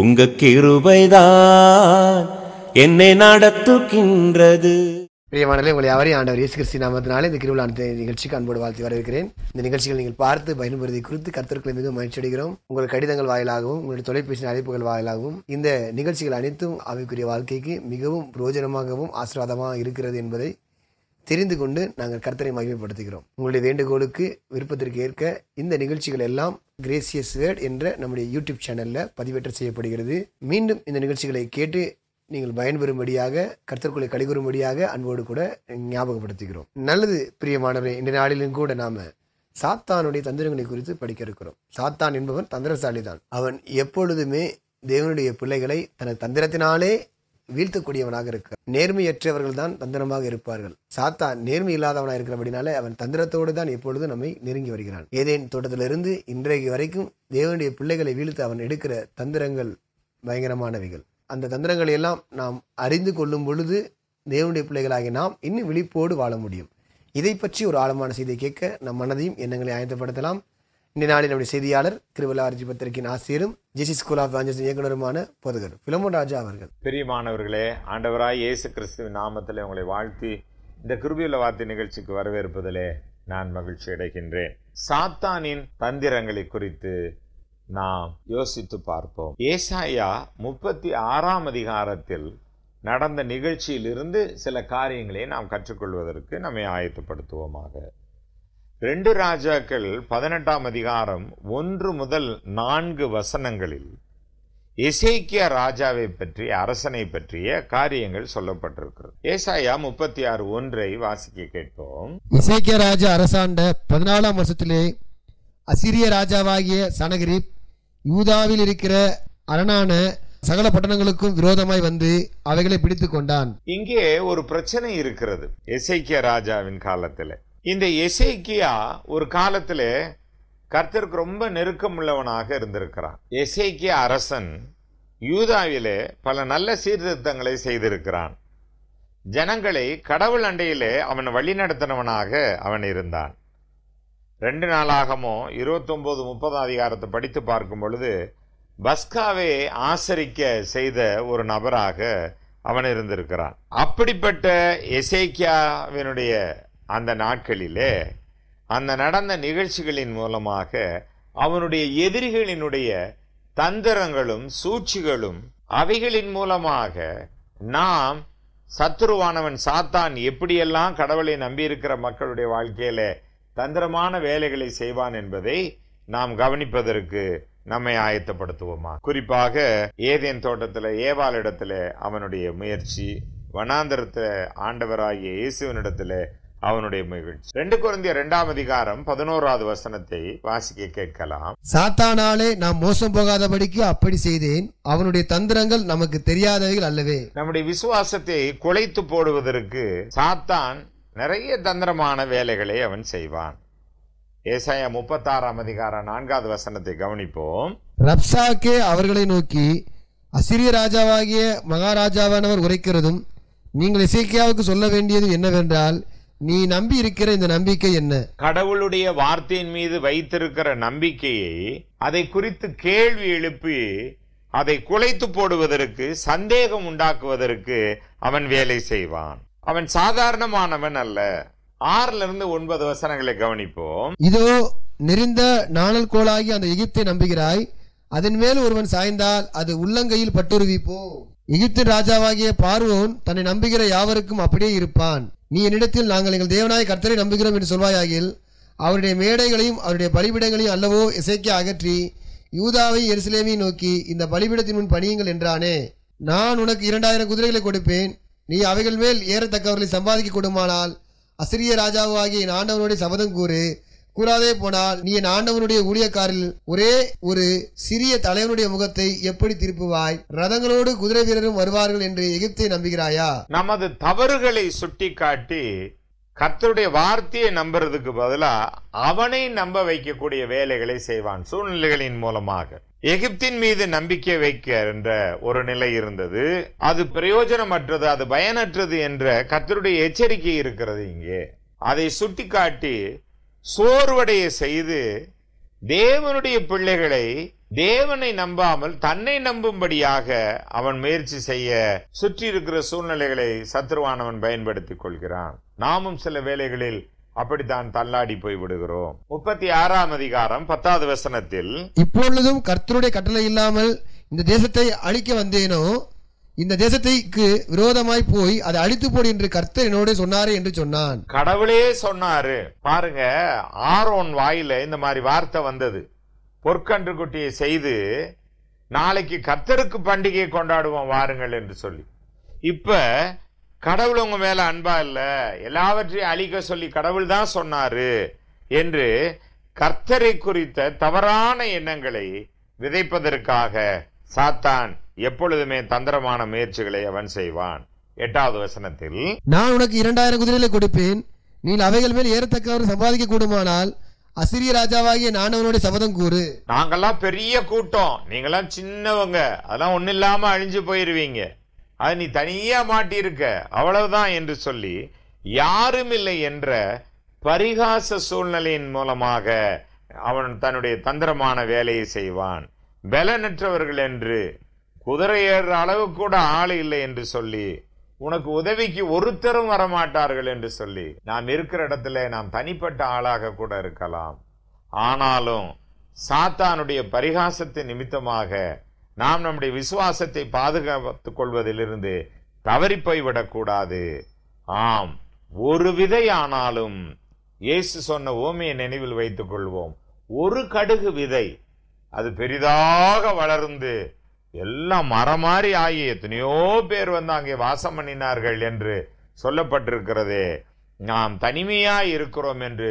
உங்க கிருபைதான் என்னை நடத்துகின்றது பிரியமானலே உங்களை அவரையும் ஆண்டவர் இயேசு கிறிஸ்தி நாமத்தினாலே இந்த கிருவிழா நிகழ்ச்சிக்கு அன்போடு வாழ்த்து வரவேற்கிறேன் இந்த நிகழ்ச்சிகள் நீங்கள் பார்த்து பயன்படுத்தி குறித்து கருத்துக்களை மிகவும் மகிழ்ச்சி அடைகிறோம் உங்கள் கடிதங்கள் வாயிலாகவும் உங்களுடைய தொலைபேசி அழைப்புகள் வாயிலாகவும் இந்த நிகழ்ச்சிகள் அனைத்தும் அவைக்குரிய வாழ்க்கைக்கு மிகவும் பிரோஜனமாகவும் ஆசீர்வாதமாக இருக்கிறது என்பதை தெரிந்து கொண்டு நாங்கள் கர்த்தரை மகிமைப்படுத்துகிறோம் உங்களுடைய வேண்டுகோளுக்கு விருப்பத்திற்கு ஏற்க இந்த நிகழ்ச்சிகள் எல்லாம் கிரேசியஸ் வேர்ட் என்ற நம்முடைய யூடியூப் சேனலில் பதிவேற்ற செய்யப்படுகிறது மீண்டும் இந்த நிகழ்ச்சிகளை கேட்டு நீங்கள் பயன்பெறும்படியாக கர்த்தர்களை கழிகுறும்படியாக அன்போடு கூட ஞாபகப்படுத்துகிறோம் நல்லது பிரியமானவரே இந்த நாளிலும் கூட நாம் சாத்தானுடைய தந்திரங்களை குறித்து படிக்க இருக்கிறோம் சாத்தான் என்பவன் தந்திரசாலி தான் அவன் எப்பொழுதுமே தேவனுடைய பிள்ளைகளை தனது தந்திரத்தினாலே வீழ்த்தக்கூடியவனாக இருக்க நேர்மையற்றவர்கள் தான் தந்திரமாக இருப்பார்கள் சாத்தான் நேர்மை இல்லாதவனாக இருக்கிறபடினாலே அவன் தந்திரத்தோடு தான் எப்பொழுதும் நம்மை நெருங்கி வருகிறான் ஏதேன் தோட்டத்திலிருந்து இன்றைக்கு வரைக்கும் தேவனுடைய பிள்ளைகளை வீழ்த்து அவன் எடுக்கிற தந்திரங்கள் பயங்கரமானவைகள் அந்த தந்திரங்களை எல்லாம் நாம் அறிந்து கொள்ளும் பொழுது தேவனுடைய பிள்ளைகளாகி நாம் இன்னும் விழிப்போடு வாழ முடியும் இதை பற்றி ஒரு ஆழமான செய்தியை கேட்க நம் மனதையும் எண்ணங்களை ஆயத்தப்படுத்தலாம் இந்த நம்முடைய செய்தியாளர் திருவிழார்ஜி பத்திரிகையின் ஆசிரியரும் ஜிசி ஸ்கூல் ஆஃப் ஆஞ்சஸ் இயக்குனருமான பொதுகர் பிலமோன் ராஜா அவர்கள் மாணவர்களே ஆண்டவராய் இயேசு கிறிஸ்துவின் நாமத்தில் உங்களை வாழ்த்தி இந்த கிருபியுள்ள வார்த்தை நிகழ்ச்சிக்கு வரவேற்பதிலே நான் மகிழ்ச்சி அடைகின்றேன் சாத்தானின் தந்திரங்களை குறித்து நாம் யோசித்து பார்ப்போம் ஏசாயா முப்பத்தி ஆறாம் அதிகாரத்தில் நடந்த நிகழ்ச்சியிலிருந்து சில காரியங்களை நாம் கற்றுக்கொள்வதற்கு நம்மை ஆயத்தப்படுத்துவோமாக ரெண்டு ராஜாக்கள் பதினெட்டாம் அதிகாரம் ஒன்று முதல் நான்கு வசனங்களில் எசேக்கிய ராஜாவை பற்றிய அரசனை பற்றிய காரியங்கள் சொல்லப்பட்டிருக்கிறது ஏசாயா முப்பத்தி ஆறு ஒன்றை வாசிக்க கேட்போம் இசைக்கிய ராஜா அரசாண்ட பதினாலாம் வருஷத்திலே அசிரிய ராஜாவாகிய சனகிரிப் யூதாவில் இருக்கிற அரணான சகல பட்டணங்களுக்கும் விரோதமாய் வந்து அவைகளை பிடித்து கொண்டான் இங்கே ஒரு பிரச்சனை இருக்கிறது எசைக்கிய ராஜாவின் காலத்தில் இந்த எசேக்கியா ஒரு காலத்தில் கர்த்தருக்கு ரொம்ப நெருக்கம் உள்ளவனாக இருந்திருக்கிறான் எசேக்கியா அரசன் யூதாவிலே பல நல்ல சீர்திருத்தங்களை செய்திருக்கிறான் ஜனங்களை கடவுள் அண்டையிலே அவன் வழிநடத்தினவனாக அவன் இருந்தான் ரெண்டு நாளாகமோ இருபத்தொம்போது முப்பதாம் அதிகாரத்தை படித்து பார்க்கும் பொழுது பஸ்காவை ஆசரிக்க செய்த ஒரு நபராக அவன் இருந்திருக்கிறான் அப்படிப்பட்ட எசேக்கியாவினுடைய அந்த நாட்களிலே அந்த நடந்த நிகழ்ச்சிகளின் மூலமாக அவனுடைய எதிரிகளினுடைய தந்திரங்களும் சூழ்ச்சிகளும் அவைகளின் மூலமாக நாம் சத்துருவானவன் சாத்தான் எப்படியெல்லாம் கடவுளை நம்பியிருக்கிற மக்களுடைய வாழ்க்கையில தந்திரமான வேலைகளை செய்வான் என்பதை நாம் கவனிப்பதற்கு நம்மை ஆயத்தப்படுத்துவோமா குறிப்பாக ஏதேன் தோட்டத்தில் ஏவாளிடத்தில் அவனுடைய முயற்சி வனாந்தரத்தில் ஆண்டவராகிய இயேசுவனிடத்தில் அவனுடைய மகிழ்ச்சி ரெண்டு குழந்தைய இரண்டாம் அதிகாரம் பதினோராவது வசனத்தை வாசிக்க கேட்கலாம் சாத்தானாலே நாம் மோசம் போகாதபடிக்கு அப்படி செய்தேன் அவனுடைய தந்திரங்கள் நமக்கு தெரியாதவைகள் அல்லவே நம்முடைய விசுவாசத்தை குலைத்து போடுவதற்கு சாத்தான் நிறைய தந்திரமான வேலைகளை அவன் செய்வான் ஏசாயா முப்பத்தாறாம் அதிகார நான்காவது வசனத்தை கவனிப்போம் ரப்சாக்கே அவர்களை நோக்கி அசிரிய ராஜாவாகிய மகாராஜாவானவர் உரைக்கிறதும் நீங்கள் இசைக்கியாவுக்கு சொல்ல வேண்டியது என்னவென்றால் நீ நம்பி இருக்கிற இந்த நம்பிக்கை என்ன கடவுளுடைய வார்த்தையின் மீது வைத்திருக்கிற நம்பிக்கையை அதை குறித்து கேள்வி எழுப்பி அதை குலைத்து போடுவதற்கு சந்தேகம் உண்டாக்குவதற்கு அவன் வேலை செய்வான் அவன் சாதாரணமானவன் அல்ல ஆறுல இருந்து ஒன்பது வசனங்களை கவனிப்போம் இதோ நெறிந்த நாணல் கோளாகி அந்த எகிப்தை நம்புகிறாய் அதன் மேல் ஒருவன் சாய்ந்தால் அது உள்ளங்கையில் பட்டுருவிப்போ எகிப்து ராஜாவாகிய பார்வோன் தன்னை நம்புகிற யாவருக்கும் அப்படியே இருப்பான் நீ என்னிடத்தில் நாங்கள் எங்கள் தேவனாய கர்த்தரை நம்புகிறோம் என்று சொல்வாயாகில் அவருடைய மேடைகளையும் அவருடைய பலிபிடங்களையும் அல்லவோ இசைக்க அகற்றி யூதாவை எருசலேமையும் நோக்கி இந்த பலிபிடத்தின் முன் பணியுங்கள் என்றானே நான் உனக்கு இரண்டாயிரம் குதிரைகளை கொடுப்பேன் நீ அவைகள் மேல் ஏறத்தக்கவர்களை சம்பாதிக்க கொடுமானால் அசிரிய ராஜாவாகிய நான் ஆண்டவனுடைய சபதம் கூறு கூறாதே போனால் நீ என் ஆண்டவனுடைய ஊழியக்காரில் ஒரே ஒரு சிறிய தலைவனுடைய முகத்தை எப்படி திருப்புவாய் ரதங்களோடு குதிரை வீரரும் வருவார்கள் என்று எகிப்தை நம்புகிறாயா நமது தவறுகளை சுட்டிக்காட்டி கத்தருடைய வார்த்தையை நம்புறதுக்கு பதிலா அவனை நம்ப வைக்கக்கூடிய வேலைகளை செய்வான் சூழ்நிலைகளின் மூலமாக எகிப்தின் மீது நம்பிக்கை வைக்க என்ற ஒரு நிலை இருந்தது அது பிரயோஜனமற்றது அது பயனற்றது என்ற கத்தருடைய எச்சரிக்கை இருக்கிறது இங்கே அதை சுட்டிக்காட்டி சோர்வடைய செய்து தேவனுடைய பிள்ளைகளை தேவனை நம்பாமல் தன்னை நம்பும்படியாக அவன் முயற்சி செய்ய சுற்றி இருக்கிற சூழ்நிலைகளை சத்ருவானவன் பயன்படுத்திக் கொள்கிறான் நாமும் சில வேளைகளில் அப்படித்தான் தள்ளாடி போய் விடுகிறோம் முப்பத்தி ஆறாம் அதிகாரம் பத்தாவது வசனத்தில் இப்பொழுதும் கர்த்தருடைய கட்டளை இல்லாமல் இந்த தேசத்தை அழிக்க வந்தேனோ இந்த தேசத்துக்கு விரோதமாய் போய் அதை அழித்து போடு என்று கர்த்தர் என்னோட சொன்னாரு என்று சொன்னான் கடவுளே சொன்னாரு பாருங்க ஆரோன் வாயில இந்த மாதிரி வார்த்தை வந்தது பொற்கன்று குட்டியை செய்து நாளைக்கு கர்த்தருக்கு பண்டிகையை கொண்டாடுவோம் வாருங்கள் என்று சொல்லி இப்ப கடவுள் உங்க மேல அன்பா இல்ல எல்லாவற்றையும் அழிக்க சொல்லி கடவுள் தான் சொன்னாரு என்று கர்த்தரை குறித்த தவறான எண்ணங்களை விதைப்பதற்காக சாத்தான் எப்பொழுதுமே தந்திரமான முயற்சிகளை அவன் செய்வான் எட்டாவது வசனத்தில் நான் உனக்கு இரண்டாயிரம் குதிரைகளை கொடுப்பேன் நீ அவைகள் மேல் ஏறத்தக்கவர் சம்பாதிக்க கூடுமானால் அசிரிய ராஜாவாகிய நானவனுடைய சபதம் கூறு நாங்கெல்லாம் பெரிய கூட்டம் நீங்கெல்லாம் சின்னவங்க அதெல்லாம் ஒன்றும் இல்லாமல் அழிஞ்சு போயிருவீங்க அது நீ தனியாக மாட்டியிருக்க அவ்வளவுதான் என்று சொல்லி யாரும் இல்லை என்ற பரிகாச சூழ்நிலையின் மூலமாக அவன் தன்னுடைய தந்திரமான வேலையை செய்வான் பலனற்றவர்கள் என்று குதிரை ஏற அளவு கூட ஆள் இல்லை என்று சொல்லி உனக்கு உதவிக்கு ஒருத்தரும் வரமாட்டார்கள் என்று சொல்லி நாம் இருக்கிற இடத்துல நாம் தனிப்பட்ட ஆளாக கூட இருக்கலாம் ஆனாலும் சாத்தானுடைய பரிகாசத்தின் நிமித்தமாக நாம் நம்முடைய விசுவாசத்தை பாதுகாத்து கொள்வதிலிருந்து தவறி போய்விடக்கூடாது ஆம் ஒரு விதை ஆனாலும் இயேசு சொன்ன ஓமையை நினைவில் வைத்துக் கொள்வோம் ஒரு கடுகு விதை அது பெரிதாக வளர்ந்து எல்லாம் மரம் ஆகி எத்தனையோ பேர் வந்து அங்கே வாசம் பண்ணினார்கள் என்று சொல்லப்பட்டிருக்கிறதே நாம் தனிமையாய் இருக்கிறோம் என்று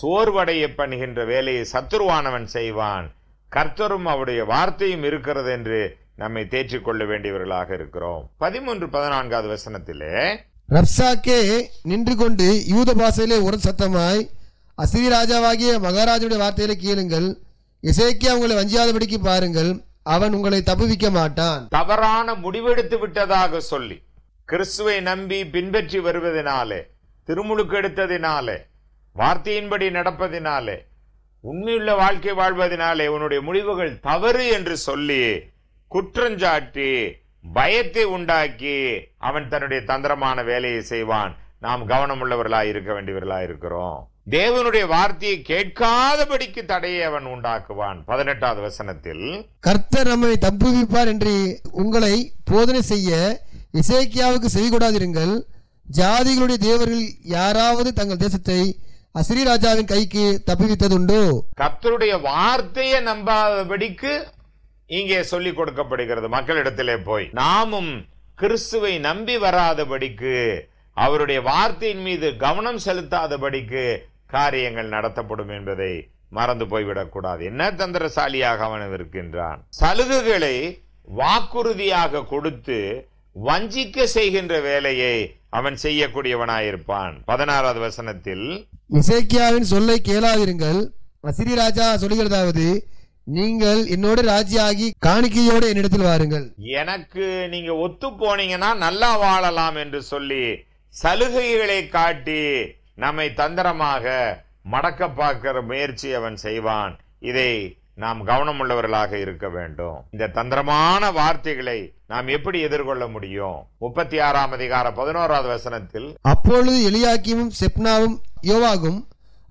சோர்வடைய பண்ணுகின்ற வேலையை சத்துருவானவன் செய்வான் கர்த்தரும் அவருடைய வார்த்தையும் இருக்கிறது என்று நம்மை தேற்றிக் கொள்ள வேண்டியவர்களாக இருக்கிறோம் பதிமூன்று பதினான்காவது வசனத்திலே ரப்சாக்கே நின்று கொண்டு யூத பாசையிலே ஒரு சத்தமாய் அசிரி ராஜாவாகிய மகாராஜனுடைய வார்த்தையில கேளுங்கள் இசைக்கே அவங்களை வஞ்சியாதபடிக்கு பாருங்கள் அவன் உங்களை தப்புவிக்க மாட்டான் தவறான முடிவெடுத்து விட்டதாக சொல்லி கிறிஸ்துவை நம்பி பின்பற்றி வருவதனாலே திருமுழுக்கு எடுத்ததினாலே வார்த்தையின்படி நடப்பதினாலே உண்மையுள்ள வாழ்க்கை வாழ்வதனாலே உன்னுடைய முடிவுகள் தவறு என்று சொல்லி குற்றஞ்சாட்டி பயத்தை உண்டாக்கி அவன் தன்னுடைய தந்திரமான வேலையை செய்வான் நாம் கவனமுள்ளவர்களாக இருக்க வேண்டியவர்களாக இருக்கிறோம் தேவனுடைய வார்த்தையை கேட்காதபடிக்கு தடையை அவன் உண்டாக்குவான் பதினெட்டாவது வசனத்தில் கர்த்தர் நம்மை தப்புவிப்பார் என்று உங்களை போதனை செய்ய இசைக்கியாவுக்கு செய்ய கொடாதிருங்கள் ஜாதிகளுடைய தேவர்கள் யாராவது தங்கள் தேசத்தை அசிரி கைக்கு தப்புவித்தது உண்டோ கர்த்தருடைய வார்த்தையை நம்பாதபடிக்கு இங்கே சொல்லிக் கொடுக்கப்படுகிறது மக்களிடத்திலே போய் நாமும் கிறிஸ்துவை நம்பி வராதபடிக்கு அவருடைய வார்த்தையின் மீது கவனம் செலுத்தாதபடிக்கு காரியங்கள் நடத்தப்படும் என்பதை மறந்து போய்விடக்கூடாது என்ன தந்திரசாலியாக அவன் இருக்கின்றான் சலுகைகளை வாக்குறுதியாக கொடுத்து வஞ்சிக்க செய்கின்ற வேலையை அவன் செய்யக்கூடியவனாயிருப்பான் பதினாறாவது வசனத்தில் இசைக்கியாவின் சொல்லை கேளாதிருங்கள் வசிரி ராஜா சொல்லுகிறதாவது நீங்கள் என்னோட ராஜியாகி காணிக்கையோட என்னிடத்தில் வாருங்கள் எனக்கு நீங்க ஒத்து போனீங்கன்னா நல்லா வாழலாம் என்று சொல்லி சலுகைகளை காட்டி நம்மை தந்திரமாக மடக்க பார்க்கிற முயற்சி அவன் செய்வான் இதை நாம் கவனமுள்ளவர்களாக இருக்க வேண்டும் இந்த தந்திரமான வார்த்தைகளை நாம் எப்படி எதிர்கொள்ள முடியும் முப்பத்தி ஆறாம் அதிகார பதினோராவது வசனத்தில் அப்பொழுது எளியாக்கியும் செப்னாவும் யோவாகும்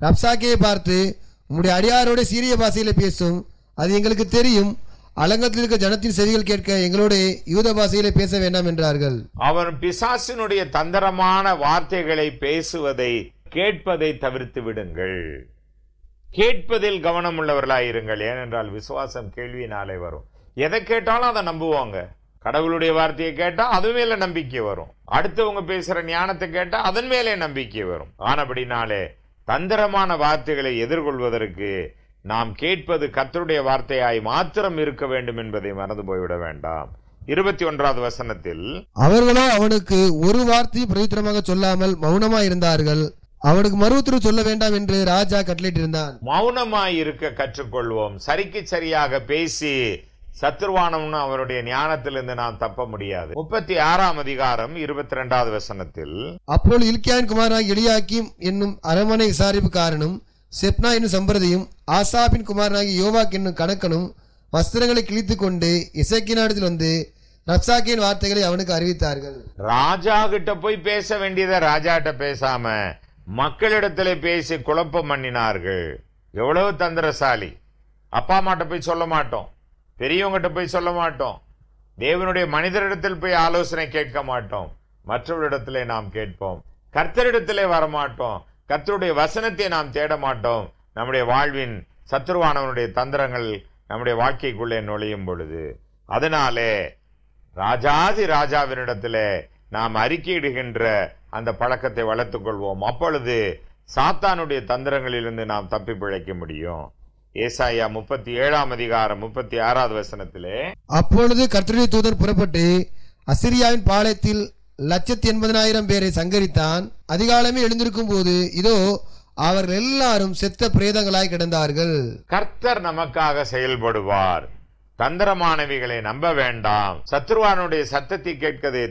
ரப்சாக்கியை பார்த்து உங்களுடைய அடியாரோட சீரிய பாஷையில் பேசும் அது எங்களுக்கு தெரியும் அலங்கத்தில் இருக்க ஜனத்தின் செய்திகள் கேட்க எங்களுடைய யூத பாசையில பேச வேண்டாம் என்றார்கள் அவன் பிசாசினுடைய தந்திரமான வார்த்தைகளை பேசுவதை கேட்பதை தவிர்த்து விடுங்கள் கேட்பதில் கவனம் உள்ளவர்களாயிருங்கள் ஏனென்றால் விசுவாசம் கேள்வியினாலே வரும் எதை கேட்டாலும் அதை நம்புவாங்க கடவுளுடைய வார்த்தையை கேட்டால் அது மேலே நம்பிக்கை வரும் அடுத்தவங்க பேசுகிற ஞானத்தை கேட்டால் அதன் மேலே நம்பிக்கை வரும் ஆனபடினாலே தந்திரமான வார்த்தைகளை எதிர்கொள்வதற்கு நாம் கேட்பது கத்தருடைய வார்த்தையாய் மாத்திரம் இருக்க வேண்டும் என்பதை மறந்து போய்விட வேண்டாம் இருபத்தி ஒன்றாவது வசனத்தில் அவர்களோ அவனுக்கு ஒரு வார்த்தை பிரதித்திரமாக சொல்லாமல் மௌனமா இருந்தார்கள் அவனுக்கு மறுவுத்தரவு சொல்ல வேண்டாம் என்று ராஜா கட்டளையிட்டிருந்தான் மௌனமாய் இருக்க கற்றுக்கொள்வோம் சரிக்கு சரியாக பேசி சத்துருவானம்னு அவருடைய ஞானத்திலிருந்து நாம் தப்ப முடியாது முப்பத்தி ஆறாம் அதிகாரம் இருபத்தி ரெண்டாவது வசனத்தில் அப்போது இல்கியான் குமாராக எளியாக்கியும் என்னும் அரண்மனை விசாரிப்புக்காரனும் செப்னா என்னும் சம்பிரதியும் ஆசாபின் குமாரனாகி யோவாக் என்னும் கணக்கனும் வஸ்திரங்களை கிழித்து கொண்டு நாடத்தில் வந்து நப்சாக்கியின் வார்த்தைகளை அவனுக்கு அறிவித்தார்கள் ராஜா கிட்ட போய் பேச வேண்டியதை ராஜா கிட்ட பேசாம மக்களிடத்தில் பேசி குழப்பம் பண்ணினார்கள் எவ்வளவு தந்திரசாலி அப்பா அம்மாட்ட போய் சொல்ல மாட்டோம் பெரியவங்ககிட்ட போய் சொல்ல மாட்டோம் தேவனுடைய மனிதரிடத்தில் போய் ஆலோசனை கேட்க மாட்டோம் மற்றவரிடத்திலே நாம் கேட்போம் கர்த்தரிடத்திலே வரமாட்டோம் கர்த்தருடைய வசனத்தை நாம் தேட மாட்டோம் நம்முடைய வாழ்வின் சத்ருவானவனுடைய தந்திரங்கள் நம்முடைய வாழ்க்கைக்குள்ளே நுழையும் பொழுது அதனாலே ராஜாதி ராஜாவினிடத்தில் நாம் அறிக்கையிடுகின்ற அந்த பழக்கத்தை வளர்த்துக்கொள்வோம் கொள்வோம் அப்பொழுது சாத்தானுடைய தந்திரங்களிலிருந்து நாம் தப்பி பிழைக்க முடியும் ஏசாயா முப்பத்தி ஏழாம் அதிகாரம் முப்பத்தி ஆறாவது வசனத்திலே அப்பொழுது கர்த்தருடைய தூதர் புறப்பட்டு அசிரியாவின் பாளையத்தில் லட்சத்தி எண்பதனாயிரம் பேரை சங்கரித்தான் அதிகாலமே எழுந்திருக்கும் போது இதோ அவர்கள் எல்லாரும் செத்த பிரேதங்களாய் கிடந்தார்கள் கர்த்தர் நமக்காக செயல்படுவார் தந்திரமானவைகளை நம்ப வேண்டாம் சத்ருவானுடைய சத்தத்தை கேட்கதை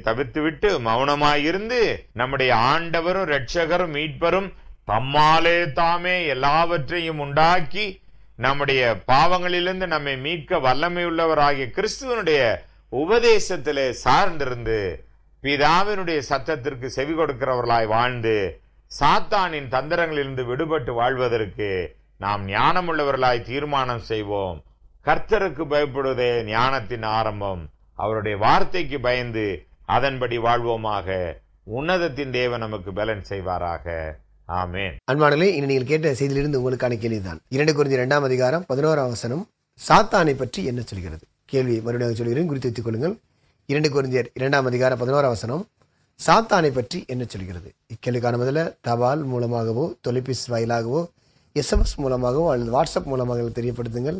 விட்டு மௌனமாயிருந்து நம்முடைய ஆண்டவரும் ரட்சகரும் மீட்பரும் தம்மாலே தாமே எல்லாவற்றையும் உண்டாக்கி நம்முடைய பாவங்களிலிருந்து நம்மை மீட்க வல்லமை உள்ளவராகிய கிறிஸ்துவனுடைய உபதேசத்திலே சார்ந்திருந்து பிதாவினுடைய சத்தத்திற்கு செவி கொடுக்கிறவர்களாய் வாழ்ந்து சாத்தானின் தந்திரங்களிலிருந்து விடுபட்டு வாழ்வதற்கு நாம் ஞானமுள்ளவர்களாய் தீர்மானம் செய்வோம் கர்த்தருக்கு பயப்படுவதே ஞானத்தின் ஆரம்பம் அவருடைய வார்த்தைக்கு பயந்து அதன்படி வாழ்வோமாக உன்னதத்தின் தேவன் நமக்கு பேலன்ஸ் செய்வாராக ஆமேன் அன்பானலே இனி நீங்கள் கேட்ட செய்தியிலிருந்து உங்களுக்கான கேள்விதான் இரண்டு குறிஞ்சி இரண்டாம் அதிகாரம் பதினோராம் வசனம் சாத்தானை பற்றி என்ன சொல்கிறது கேள்வி மறுபடியாக சொல்கிறேன் குறித்து வைத்துக் கொள்ளுங்கள் இரண்டு குறிஞ்சியர் இரண்டாம் அதிகாரம் பதினோராம் வசனம் சாத்தானை பற்றி என்ன சொல்கிறது இக்கேளுக்கான முதல்ல தபால் மூலமாகவோ தொலைபேசி வாயிலாகவோ எஸ்எம்எஸ் மூலமாகவோ அல்லது வாட்ஸ்அப் மூலமாக தெரியப்படுத்துங்கள்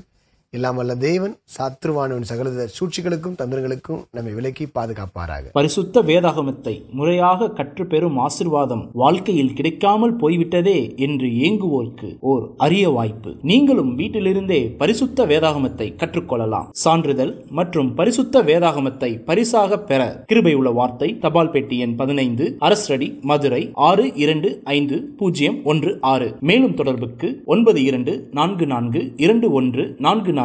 இல்லாமல்ல தேவன் சாத்ருவானவன் சகல சூழ்ச்சிகளுக்கும் தந்திரங்களுக்கும் நம்மை விலக்கி பாதுகாப்பாராக பரிசுத்த வேதாகமத்தை முறையாக கற்று பெறும் ஆசிர்வாதம் வாழ்க்கையில் கிடைக்காமல் போய்விட்டதே என்று ஏங்குவோருக்கு ஓர் அரிய வாய்ப்பு நீங்களும் வீட்டிலிருந்தே பரிசுத்த வேதாகமத்தை கற்றுக்கொள்ளலாம் சான்றிதழ் மற்றும் பரிசுத்த வேதாகமத்தை பரிசாக பெற கிருபை உள்ள வார்த்தை தபால் பெட்டி எண் பதினைந்து அரசடி மதுரை ஆறு இரண்டு ஐந்து பூஜ்ஜியம் ஒன்று ஆறு மேலும் தொடர்புக்கு ஒன்பது இரண்டு நான்கு நான்கு இரண்டு ஒன்று நான்கு நான்கு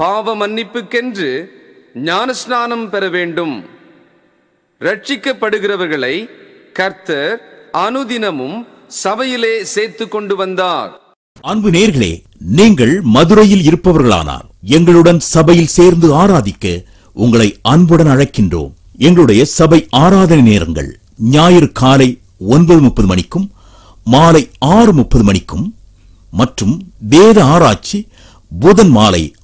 பாவ மன்னிப்புக்கென்று ஞானஸ்நானம் பெற வேண்டும் ரட்சிக்கப்படுகிறவர்களை கர்த்தர் அனுதினமும் சபையிலே சேர்த்து கொண்டு வந்தார் அன்பு நேர்களே நீங்கள் மதுரையில் இருப்பவர்களானார் எங்களுடன் சபையில் சேர்ந்து ஆராதிக்க உங்களை அன்புடன் அழைக்கின்றோம் எங்களுடைய சபை ஆராதனை நேரங்கள் ஞாயிறு காலை ஒன்பது முப்பது மணிக்கும் மாலை ஆறு முப்பது மணிக்கும் மற்றும் வேத ஆராய்ச்சி புதன் மாலை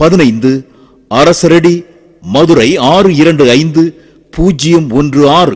பதினைந்து அரசரடி மதுரை ஆறு இரண்டு ஐந்து பூஜ்ஜியம் ஒன்று ஆறு